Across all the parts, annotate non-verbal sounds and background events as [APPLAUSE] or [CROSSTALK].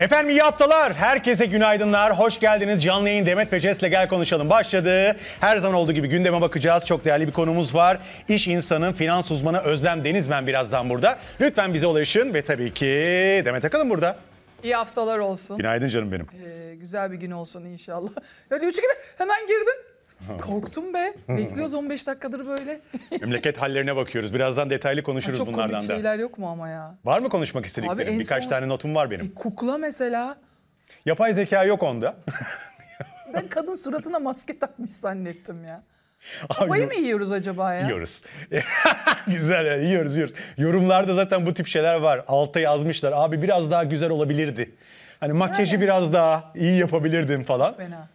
Efendim iyi haftalar. Herkese günaydınlar. Hoş geldiniz. Canlı yayın Demet ve Ces'le Gel Konuşalım başladı. Her zaman olduğu gibi gündeme bakacağız. Çok değerli bir konumuz var. İş insanın finans uzmanı Özlem Denizmen birazdan burada. Lütfen bize ulaşın ve tabii ki Demet Akalın burada. İyi haftalar olsun. Günaydın canım benim. Ee, güzel bir gün olsun inşallah. Öyle üç gibi hemen girdin. [LAUGHS] Korktum be. Bekliyoruz 15 dakikadır böyle. [LAUGHS] Memleket hallerine bakıyoruz. Birazdan detaylı konuşuruz ha, çok bunlardan da. Çok komik şeyler yok mu ama ya? Var mı konuşmak istediklerim? Abi Birkaç son... tane notum var benim. E, kukla mesela. Yapay zeka yok onda. [LAUGHS] ben kadın suratına maske takmış zannettim ya. Kafayı mı yiyoruz acaba ya? Yiyoruz. güzel yani, yiyoruz yiyoruz. Yorumlarda zaten bu tip şeyler var. Alta yazmışlar abi biraz daha güzel olabilirdi. Hani makyajı yani. biraz daha iyi yapabilirdim falan. Çok fena.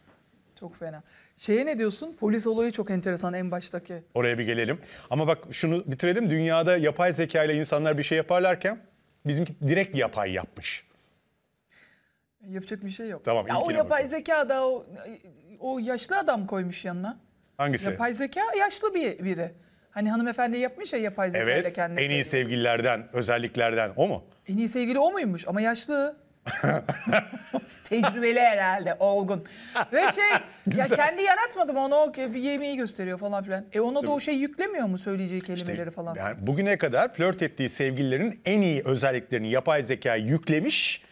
Çok fena. Şeye ne diyorsun? Polis olayı çok enteresan en baştaki. Oraya bir gelelim. Ama bak şunu bitirelim. Dünyada yapay zeka ile insanlar bir şey yaparlarken bizimki direkt yapay yapmış. Yapacak bir şey yok. Tamam. Ya o yapay bakalım. zeka da o, o yaşlı adam koymuş yanına. Hangisi? Yapay zeka yaşlı bir biri. Hani hanımefendi yapmış ya yapay zeka evet, ile kendisi. Evet en iyi sevgililerden, özelliklerden o mu? En iyi sevgili o muymuş ama yaşlı. [LAUGHS] Tecrübeli herhalde, olgun. Ve şey, ya [LAUGHS] kendi yaratmadım onu, o bir yemeği gösteriyor falan filan. E ona da o şey yüklemiyor mu söyleyeceği kelimeleri İşte falan? filan? yani bugüne kadar flört ettiği sevgililerin en iyi özelliklerini yapay zeka yüklemiş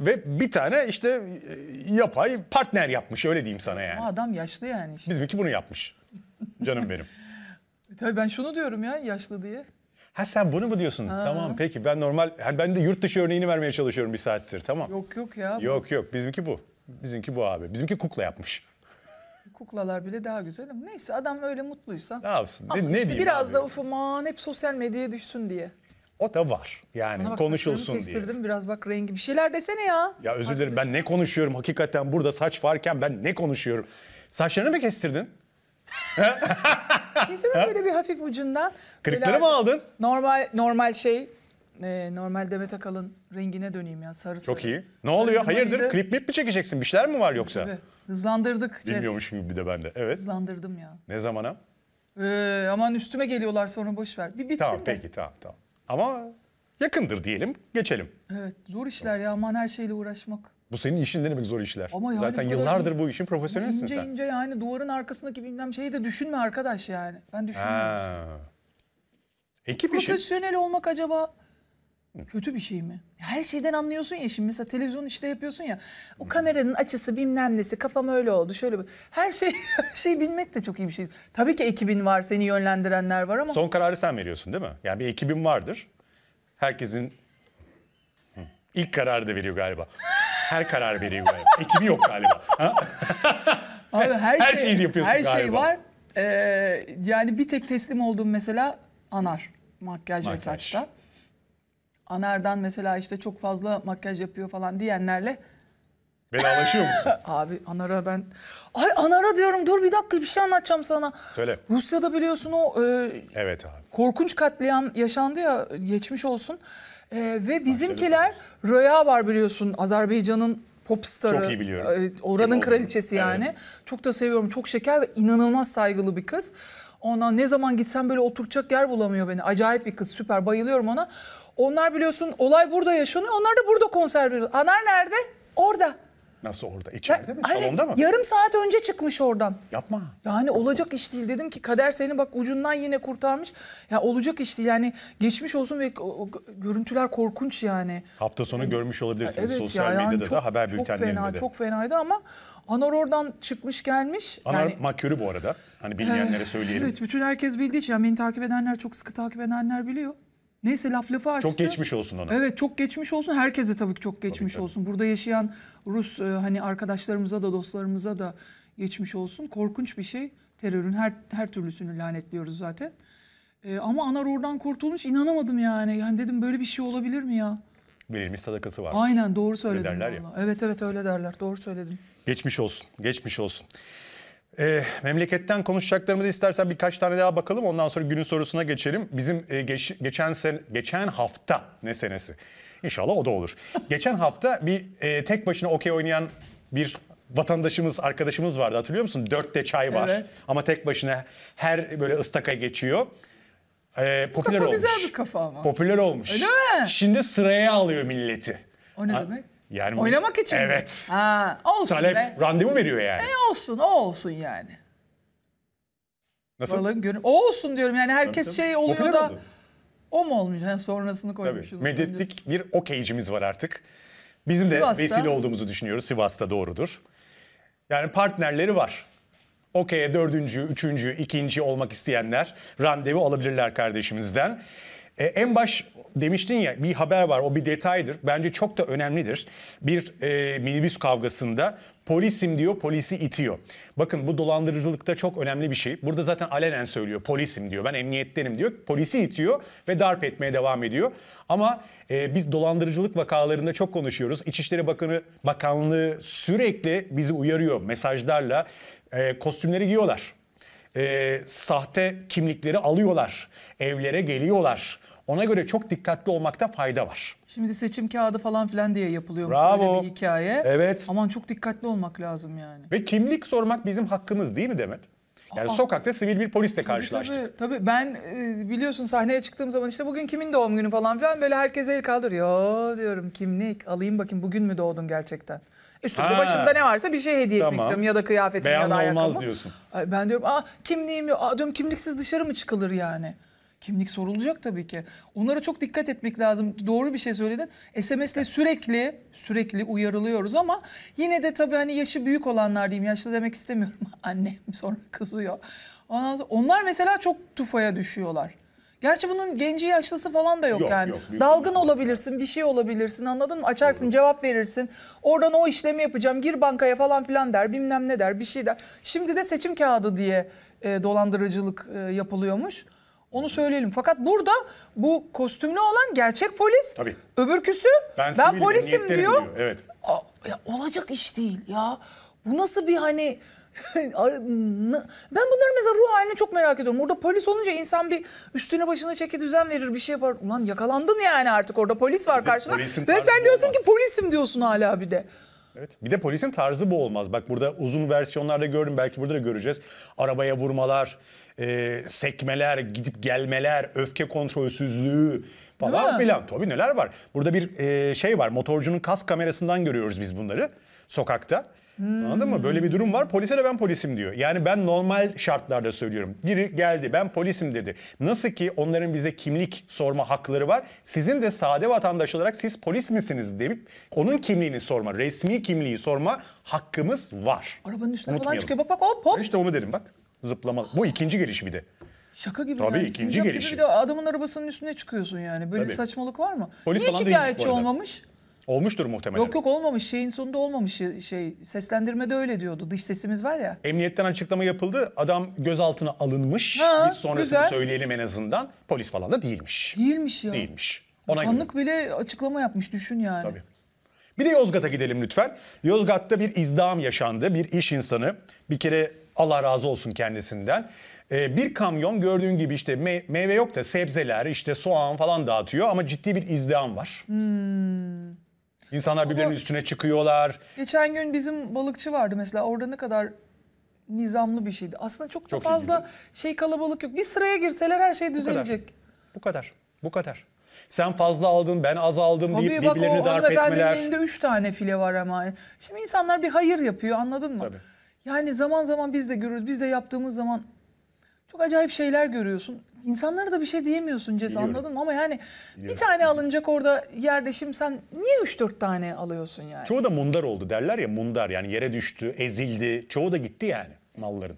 ve bir tane işte e, yapay partner yapmış öyle diyeyim sana yani. O adam yaşlı yani işte. Bizimki bunu yapmış. Canım benim. [LAUGHS] Tabii ben şunu diyorum ya yaşlı diye. Ha sen bunu mu diyorsun? Ha. Tamam peki ben normal yani ben de yurt dışı örneğini vermeye çalışıyorum bir saattir tamam. Yok yok ya. Bu. Yok yok bizimki bu. Bizimki bu abi. Bizimki kukla yapmış. Kuklalar bile daha güzel ama neyse adam öyle mutluysa. Ne yapsın? Ne, ne işte diyeyim biraz abi? da uf aman hep sosyal medyaya düşsün diye. O da var. Yani bak, konuşulsun diye. Kestirdim biraz bak rengi bir şeyler desene ya. Ya özür dilerim ben ne konuşuyorum hakikaten burada saç varken ben ne konuşuyorum. Saçlarını mı kestirdin? Kesin böyle bir hafif ucundan. Kırıkları mı aldın? Normal normal şey e, normal Demet Akalın rengine döneyim ya sarı Çok sarı. iyi. Ne oluyor? Sarı Hayırdır? Klip klip mi çekeceksin? Bir şeyler mi var yoksa? Tabii. Hızlandırdık. Bilmiyormuş gibi bir de bende. Evet. Hızlandırdım ya. Ne zamana? Ee, aman üstüme geliyorlar sonra boş ver. Bir bitsin Tamam de. peki tamam tamam. Ama yakındır diyelim geçelim. Evet zor işler ya aman her şeyle uğraşmak. Bu senin işin demek zor işler. Ama yani Zaten yıllardır bu işin profesyonelsin ince sen. ince yani duvarın arkasındaki bilmem şeyi de düşünme arkadaş yani. Ben düşünmüyorum. Ekip işi. Profesyonel olmak acaba kötü bir şey mi? Her şeyden anlıyorsun ya şimdi mesela televizyon işte yapıyorsun ya. O kameranın açısı bilmem nesi kafam öyle oldu şöyle bir. Her şey [LAUGHS] her şeyi bilmek de çok iyi bir şey. Tabii ki ekibin var seni yönlendirenler var ama. Son kararı sen veriyorsun değil mi? Yani bir ekibin vardır. Herkesin ilk kararı da veriyor galiba her karar veriyor galiba. [LAUGHS] Ekibi yok galiba. Ha? [LAUGHS] Abi her, her şey, şeyi yapıyorsun her şey galiba. Her şey var. Ee, yani bir tek teslim olduğum mesela anar. Makyaj, makyaj. ve saçta. Anar'dan mesela işte çok fazla makyaj yapıyor falan diyenlerle Vedalaşıyor musun? [LAUGHS] Abi Anar'a ben... Ay Anar'a diyorum dur bir dakika bir şey anlatacağım sana. Söyle. Rusya'da biliyorsun o... E, evet abi. Korkunç katliam yaşandı ya geçmiş olsun. Ee, ve bizimkiler Röya var biliyorsun Azerbaycan'ın popstarı. Çok iyi biliyorum. Ee, oranın kraliçesi yani. Evet. Çok da seviyorum. Çok şeker ve inanılmaz saygılı bir kız. Ona ne zaman gitsem böyle oturacak yer bulamıyor beni. Acayip bir kız süper bayılıyorum ona. Onlar biliyorsun olay burada yaşanıyor. Onlar da burada konser veriyor. Anar nerede? Orada. Nasıl orada? İçeride ben, mi? Evet, Salonda mı? Yarım saat önce çıkmış oradan. Yapma. Yani olacak iş değil dedim ki kader seni bak ucundan yine kurtarmış. Ya olacak iş değil yani geçmiş olsun ve o, o, görüntüler korkunç yani. Hafta sonu yani, görmüş olabilirsiniz evet sosyal ya, medyada yani çok, da haber bültenlerinde çok fena, Çok fenaydı ama Anar oradan çıkmış gelmiş. Anar yani, makyörü bu arada. Hani bilmeyenlere söyleyelim. Evet bütün herkes bildiği için yani beni takip edenler çok sıkı takip edenler biliyor. Neyse laf lafı açtı. Çok geçmiş olsun ona. Evet çok geçmiş olsun. Herkese tabii ki çok geçmiş tabii, tabii. olsun. Burada yaşayan Rus e, hani arkadaşlarımıza da dostlarımıza da geçmiş olsun. Korkunç bir şey. Terörün her her türlüsünü lanetliyoruz zaten. Ee, ama Anar oradan kurtulmuş. inanamadım yani. Yani dedim böyle bir şey olabilir mi ya? Verilmiş sadakası var. Aynen doğru söyledin. Öyle derler ya. Evet evet öyle derler. Doğru söyledin. Geçmiş olsun. Geçmiş olsun. E, memleketten konuşacaklarımızı istersen birkaç tane daha bakalım. Ondan sonra günün sorusuna geçelim. Bizim e, geç, geçen sen, geçen hafta ne senesi? İnşallah o da olur. [LAUGHS] geçen hafta bir e, tek başına okey oynayan bir vatandaşımız, arkadaşımız vardı hatırlıyor musun? Dörtte çay var evet. ama tek başına her böyle ıstaka geçiyor. Ee, popüler kafa olmuş. güzel bir kafa ama. Popüler olmuş. Öyle mi? Şimdi sıraya alıyor milleti. O ne A demek? Yani Oynamak için Evet. Ha, olsun Talep be. randevu veriyor yani. E olsun o olsun yani. Nasıl? görün o olsun diyorum yani herkes Tabii, şey oluyor Popüler da oldu. o mu olmuyor? Yani sonrasını koymuşuz. Tabii. Medetlik bir okeycimiz var artık. Bizim Sivas'ta. de vesile olduğumuzu düşünüyoruz. Sivas'ta doğrudur. Yani partnerleri var. Okey'e dördüncü, üçüncü, ikinci olmak isteyenler randevu alabilirler kardeşimizden. E, en baş demiştin ya bir haber var o bir detaydır. Bence çok da önemlidir. Bir e, minibüs kavgasında polisim diyor polisi itiyor. Bakın bu dolandırıcılıkta çok önemli bir şey. Burada zaten alenen söylüyor polisim diyor ben emniyettenim diyor. Polisi itiyor ve darp etmeye devam ediyor. Ama e, biz dolandırıcılık vakalarında çok konuşuyoruz. İçişleri Bakanı Bakanlığı sürekli bizi uyarıyor mesajlarla. E, kostümleri giyiyorlar e, sahte kimlikleri alıyorlar, evlere geliyorlar. Ona göre çok dikkatli olmakta fayda var. Şimdi seçim kağıdı falan filan diye yapılıyormuş Bravo. bir hikaye. Evet. Aman çok dikkatli olmak lazım yani. Ve kimlik sormak bizim hakkımız değil mi Demet? Yani Aa, sokakta sivil bir polisle karşılaştık. Tabii, tabii ben e, biliyorsun sahneye çıktığım zaman işte bugün kimin doğum günü falan filan böyle herkese el kaldırıyor diyorum kimlik alayım bakayım bugün mü doğdun gerçekten? Üstümde e, başımda ne varsa bir şey hediye tamam. etmek istiyorum ya da kıyafetim Beyan ya da ayakkabım. olmaz diyorsun. Ben diyorum aa kimliğim yok. Aa, diyorum kimliksiz dışarı mı çıkılır yani? Kimlik sorulacak tabii ki. Onlara çok dikkat etmek lazım. Doğru bir şey söyledin. SMS'le sürekli sürekli uyarılıyoruz ama yine de tabii hani yaşı büyük olanlar diyeyim. Yaşlı demek istemiyorum. [LAUGHS] Annem sonra kızıyor. Ondan sonra, onlar mesela çok tufaya düşüyorlar. Gerçi bunun genci yaşlısı falan da yok, yok yani. Yok, Dalgın olabilirsin, bir şey olabilirsin anladın mı? Açarsın, Doğru. cevap verirsin. Oradan o işlemi yapacağım, gir bankaya falan filan der, bilmem ne der, bir şey der. Şimdi de seçim kağıdı diye e, dolandırıcılık e, yapılıyormuş. Onu söyleyelim. Fakat burada bu kostümlü olan gerçek polis. Tabii. Öbürküsü ben, ben polisim diyor. diyor. Evet. A, ya, olacak iş değil ya. Bu nasıl bir hani [LAUGHS] ben bunları mesela ruh haline çok merak ediyorum. Orada polis olunca insan bir üstüne başına çeki düzen verir bir şey yapar. Ulan yakalandın yani artık orada polis var karşında. Ve sen diyorsun olmaz. ki polisim diyorsun hala bir de. Evet. Bir de polisin tarzı bu olmaz. Bak burada uzun versiyonlarda gördüm belki burada da göreceğiz. Arabaya vurmalar, e, sekmeler, gidip gelmeler, öfke kontrolsüzlüğü falan filan. Tabii neler var. Burada bir e, şey var. Motorcunun kask kamerasından görüyoruz biz bunları sokakta. Hmm. Anladın mı? Böyle bir durum var. Polise de ben polisim diyor. Yani ben normal şartlarda söylüyorum. Biri geldi ben polisim dedi. Nasıl ki onların bize kimlik sorma hakları var. Sizin de sade vatandaş olarak siz polis misiniz deyip onun kimliğini sorma, resmi kimliği sorma hakkımız var. Arabanın üstüne falan çıkıyor. Bak bak hop hop. İşte onu dedim bak zıplama. Bu ikinci giriş bir de. Şaka gibi Tabii, yani. ikinci giriş. bir de adamın arabasının üstüne çıkıyorsun yani. Böyle Tabii. bir saçmalık var mı? Polis Niye falan şikayetçi değilmiş bu olmamış? Olmuştur muhtemelen. Yok yok olmamış. Şeyin sonunda olmamış. Şey seslendirmede öyle diyordu. Dış sesimiz var ya. Emniyetten açıklama yapıldı. Adam gözaltına alınmış. Ha, Biz sonrasını güzel. söyleyelim en azından. Polis falan da değilmiş. Değilmiş ya. Değilmiş. Ona Bakanlık göre. bile açıklama yapmış düşün yani. Tabii. Bir de Yozgat'a gidelim lütfen. Yozgat'ta bir izdam yaşandı. Bir iş insanı bir kere Allah razı olsun kendisinden. Ee, bir kamyon gördüğün gibi işte me- meyve yok da sebzeler işte soğan falan dağıtıyor ama ciddi bir izdiham var. Hmm. İnsanlar birbirinin üstüne çıkıyorlar. Geçen gün bizim balıkçı vardı mesela orada ne kadar nizamlı bir şeydi. Aslında çok da Çok fazla şey kalabalık yok. Bir sıraya girseler her şey Bu kadar. düzelecek. Bu kadar. Bu kadar. Sen fazla aldın ben az aldım Tabii deyip bak, birbirlerini o darp etmeler. elinde 3 tane file var ama. Şimdi insanlar bir hayır yapıyor anladın mı? Tabii. Yani zaman zaman biz de görürüz. Biz de yaptığımız zaman çok acayip şeyler görüyorsun. İnsanlara da bir şey diyemiyorsun Ces anladın mı? Ama yani Biliyorum. bir tane alınacak orada yerleşim, sen niye 3-4 tane alıyorsun yani? Çoğu da mundar oldu derler ya mundar yani yere düştü, ezildi. Çoğu da gitti yani malların.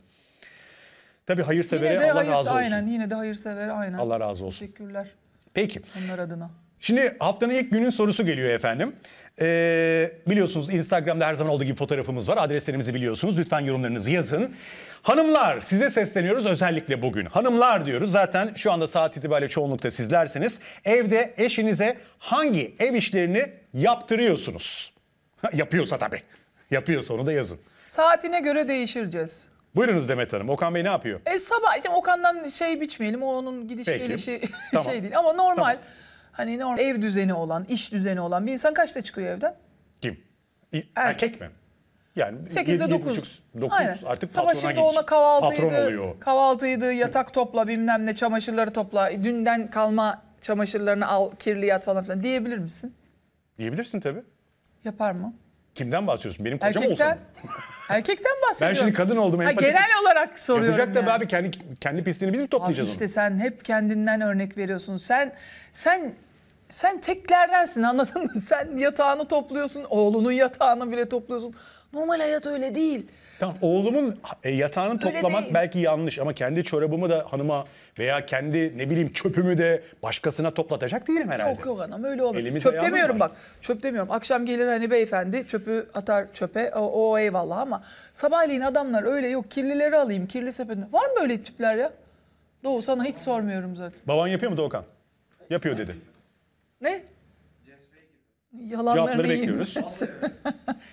Tabii hayırsevere Allah razı olsun. Aynen yine de hayırsevere aynen. Allah razı olsun. Teşekkürler. Peki. Onlar adına. Şimdi haftanın ilk günün sorusu geliyor efendim. Ee, biliyorsunuz Instagram'da her zaman olduğu gibi fotoğrafımız var. Adreslerimizi biliyorsunuz. Lütfen yorumlarınızı yazın. Hanımlar size sesleniyoruz özellikle bugün. Hanımlar diyoruz zaten şu anda saat itibariyle çoğunlukta sizlersiniz. Evde eşinize hangi ev işlerini yaptırıyorsunuz? [LAUGHS] Yapıyorsa tabii. Yapıyorsa onu da yazın. Saatine göre değişireceğiz. Buyurunuz Demet Hanım. Okan Bey ne yapıyor? E, sabah işte Okan'dan şey biçmeyelim. O onun gidiş Peki. gelişi [LAUGHS] şey tamam. şey değil. Ama normal tamam. hani normal ev düzeni olan, iş düzeni olan bir insan kaçta çıkıyor evden? Kim? Erkek, Erkek mi? Yani 8'de 9. 9 artık Sabah patrona şimdi ona kahvaltıydı, patron oluyor. Kahvaltıydı, yatak topla bilmem ne, çamaşırları topla, dünden kalma çamaşırlarını al, kirli yat falan filan diyebilir misin? Diyebilirsin tabii. Yapar mı? Kimden bahsediyorsun? Benim kocam Erkekten... olsa. [LAUGHS] Erkekten bahsediyorum. Ben şimdi kadın oldum. Ha, genel olarak soruyorum. Yapacak yani. da abi kendi kendi pisliğini biz mi toplayacağız abi işte sen hep kendinden örnek veriyorsun. Sen sen sen teklerdensin anladın mı? [LAUGHS] Sen yatağını topluyorsun, oğlunun yatağını bile topluyorsun. Normal hayat öyle değil. Tamam oğlumun e, yatağını toplamak belki yanlış ama kendi çorabımı da hanıma veya kendi ne bileyim çöpümü de başkasına toplatacak değilim herhalde. Yok yok hanım öyle olur. Elimiz çöp demiyorum var. bak. Çöp demiyorum. Akşam gelir hani beyefendi çöpü atar çöpe. O, o eyvallah ama sabahleyin adamlar öyle yok kirlileri alayım kirli sepetine. Var mı böyle tipler ya? Doğu sana hiç sormuyorum zaten. Baban yapıyor mu Doğukan? Yapıyor dedi. Ne? Yalanlarını Cevapları bekliyoruz. [LAUGHS]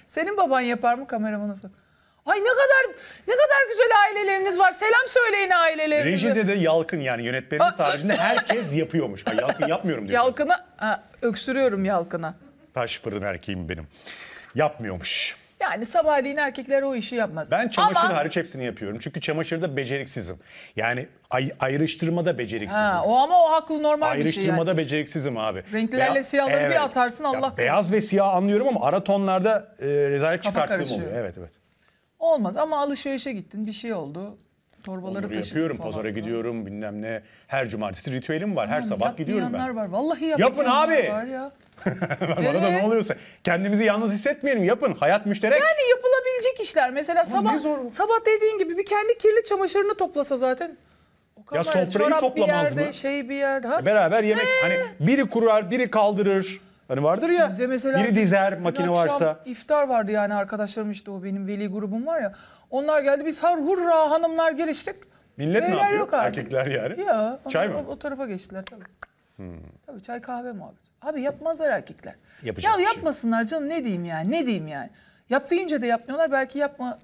Senin baban yapar mı kameramanı sor. Ay ne kadar ne kadar güzel aileleriniz var. Selam söyleyin ailelerinize. Rejide de yalkın yani yönetmenin haricinde herkes yapıyormuş. Ay, yalkın yapmıyorum diyor. Yalkına ha, öksürüyorum yalkına. Taş fırın erkeğim benim. Yapmıyormuş. Yani sabahleyin erkekler o işi yapmaz. Ben çamaşır Ama... hariç hepsini yapıyorum. Çünkü çamaşırda beceriksizim. Yani ay ayrıştırmada beceriksizim. Ha, o ama o haklı normal bir şey. Ayrıştırmada yani. beceriksizim abi. Renklerle Beya- siyahları evet. bir atarsın Allah. Ya, beyaz ve siyah anlıyorum ama ara tonlarda e, rezalet Kafa çıkarttığım karışıyor. oluyor. Evet evet. Olmaz ama alışverişe gittin bir şey oldu. Torbaları Onları yapıyorum, falan pazara falan. gidiyorum bilmem ne. Her cumartesi ritüelim var. Her sabah gidiyorum ben. var. Vallahi Yapın abi. Var ya. [LAUGHS] Bana evet. da ne oluyorsa. Kendimizi yalnız hissetmeyelim. Yapın. Hayat müşterek. Yani yapılabilecek işler. Mesela sabah sabah dediğin gibi bir kendi kirli çamaşırını toplasa zaten ya sofrayı toplamaz bir yerde, mı? Şey bir yerde. Ha? Beraber yemek. Ee? Hani biri kurar, biri kaldırır. Hani vardır ya Bizde mesela biri dizer makine varsa. iftar vardı yani arkadaşlarım işte o benim veli grubum var ya. Onlar geldi biz har hurra hanımlar geliştik. Millet Beyler ne yapıyor? Yok abi. Erkekler yani. Ya, çay mı? O, o tarafa geçtiler tabii. Hmm. Tabii çay kahve muhabbet. Abi yapmazlar erkekler. Yapacak ya şey yapmasınlar şey. canım ne diyeyim yani ne diyeyim yani. Yap deyince de yapmıyorlar belki yapma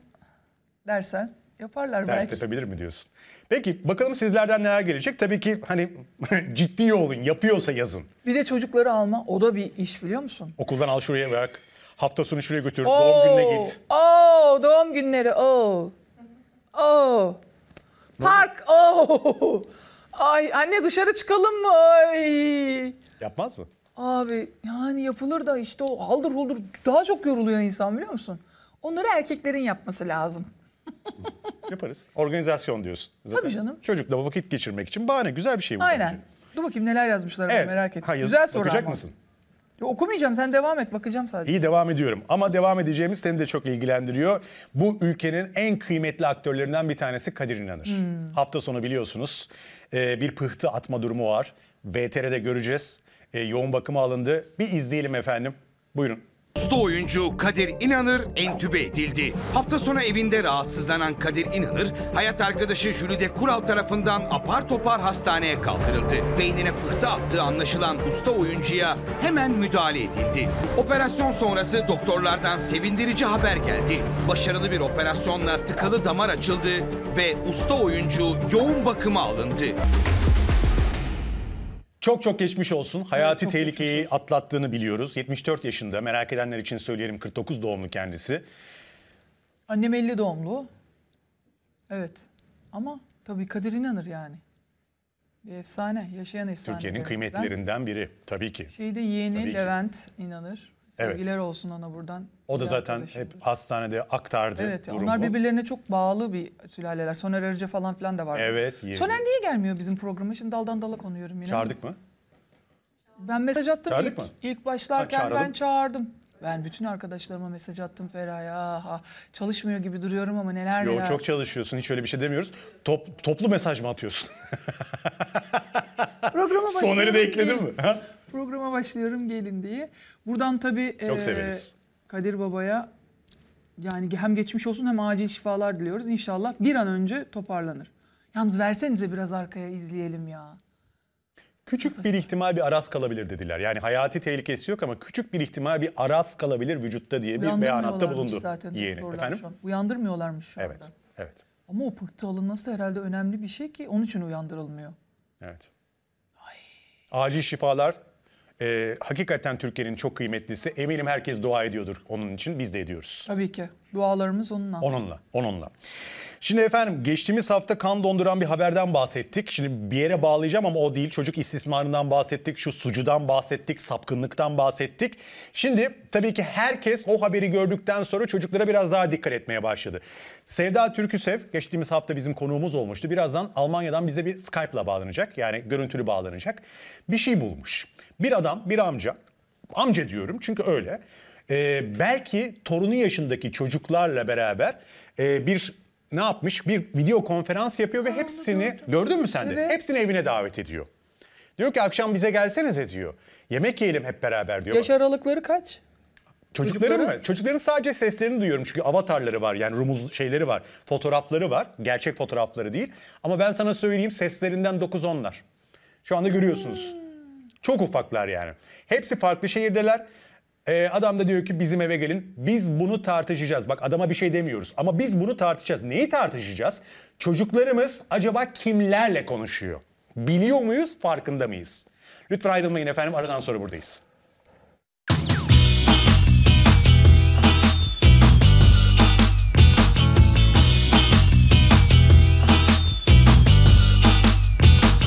dersen. Yaparlar Ters belki. Ters tepebilir mi diyorsun? Peki bakalım sizlerden neler gelecek? Tabii ki hani [LAUGHS] ciddi olun, yapıyorsa yazın. Bir de çocukları alma, o da bir iş biliyor musun? Okuldan al şuraya bırak, hafta sonu şuraya götür, oo, doğum gününe git. Oo, doğum günleri, oo. Oo. Park, oo. Ay anne dışarı çıkalım mı? Ay. Yapmaz mı? Abi yani yapılır da işte o haldır huldur daha çok yoruluyor insan biliyor musun? Onları erkeklerin yapması lazım. [LAUGHS] Yaparız. Organizasyon diyorsun. Zaten Tabii canım. Çocukla vakit geçirmek için bahane güzel bir şey bu. Aynen. Bence. Dur bakayım neler yazmışlar evet. merak ettim. Ha, güzel soru Bakacak ama. mısın? Ya okumayacağım sen devam et bakacağım sadece. İyi devam ediyorum ama devam edeceğimiz seni de çok ilgilendiriyor. Bu ülkenin en kıymetli aktörlerinden bir tanesi Kadir İnanır. Hmm. Hafta sonu biliyorsunuz e, bir pıhtı atma durumu var. VTR'de göreceğiz. E, yoğun bakıma alındı. Bir izleyelim efendim. Buyurun. Usta oyuncu Kadir İnanır entübe edildi. Hafta sonu evinde rahatsızlanan Kadir İnanır, hayat arkadaşı Jülide Kural tarafından apar topar hastaneye kaldırıldı. Beynine pıhtı attığı anlaşılan usta oyuncuya hemen müdahale edildi. Operasyon sonrası doktorlardan sevindirici haber geldi. Başarılı bir operasyonla tıkalı damar açıldı ve usta oyuncu yoğun bakıma alındı. Çok çok geçmiş olsun. Hayati evet, tehlikeyi olsun. atlattığını biliyoruz. 74 yaşında. Merak edenler için söyleyelim 49 doğumlu kendisi. Annem 50 doğumlu. Evet. Ama tabii Kadir inanır yani. Bir efsane, yaşayan efsane. Türkiye'nin kıymetlerinden biri tabii ki. Şeyde yeğeni tabii Levent ki. İnanır. Sevgiler evet. olsun ona buradan. O da zaten hep hastanede aktardı Evet durumu. onlar birbirlerine çok bağlı bir sülaleler. Soner Arıcı falan filan da vardı. Evet. Yeni. Soner niye gelmiyor bizim programa? Şimdi daldan dala konuyorum yine. Çağırdık mı? Ben mesaj attım Çağırdık ilk, mı? ilk başlarken ha, ben çağırdım. Ben bütün arkadaşlarıma mesaj attım Feraye. Aha, çalışmıyor gibi duruyorum ama neler Yo, neler. Yok çok çalışıyorsun hiç öyle bir şey demiyoruz. Top, toplu mesaj mı atıyorsun? [LAUGHS] Programa Soner'i de ekledin mi? Ha? programa başlıyorum gelin diye. Buradan tabii Çok e, severiz. Kadir Baba'ya yani hem geçmiş olsun hem acil şifalar diliyoruz. İnşallah bir an önce toparlanır. Yalnız versenize biraz arkaya izleyelim ya. Küçük bir ihtimal bir aras kalabilir dediler. Yani hayati tehlikesi yok ama küçük bir ihtimal bir aras kalabilir vücutta diye bir beyanatta bulundu zaten yeğeni. Efendim? Şu an. Uyandırmıyorlarmış şu evet, anda. Evet. Ama o pıhtı alınması herhalde önemli bir şey ki onun için uyandırılmıyor. Evet. Ay. Acil şifalar e, hakikaten Türkiye'nin çok kıymetlisi. Eminim herkes dua ediyordur onun için. Biz de ediyoruz. Tabii ki. Dualarımız onunla. Onunla, onunla. Şimdi efendim geçtiğimiz hafta kan donduran bir haberden bahsettik. Şimdi bir yere bağlayacağım ama o değil. Çocuk istismarından bahsettik, şu sucudan bahsettik, sapkınlıktan bahsettik. Şimdi tabii ki herkes o haberi gördükten sonra çocuklara biraz daha dikkat etmeye başladı. Sevda Türküsev geçtiğimiz hafta bizim konuğumuz olmuştu. Birazdan Almanya'dan bize bir Skype'la bağlanacak. Yani görüntülü bağlanacak. Bir şey bulmuş. Bir adam, bir amca. Amca diyorum çünkü öyle. Ee, belki torunu yaşındaki çocuklarla beraber e, bir ne yapmış? Bir video konferans yapıyor ve Aa, hepsini gördüm. gördün mü sen de? Evet. Hepsini evine davet ediyor. Diyor ki akşam bize gelsenize diyor. Yemek yiyelim hep beraber diyor. Yaş aralıkları kaç? Çocukların Çocukları? mı? Çocukların sadece seslerini duyuyorum çünkü avatarları var yani rumuz şeyleri var, fotoğrafları var. Gerçek fotoğrafları değil ama ben sana söyleyeyim seslerinden 9-10'lar. Şu anda görüyorsunuz. Hmm. Çok ufaklar yani. Hepsi farklı şehirdeler. Ee, adam da diyor ki bizim eve gelin biz bunu tartışacağız. Bak adama bir şey demiyoruz ama biz bunu tartışacağız. Neyi tartışacağız? Çocuklarımız acaba kimlerle konuşuyor? Biliyor muyuz farkında mıyız? Lütfen ayrılmayın efendim aradan sonra buradayız.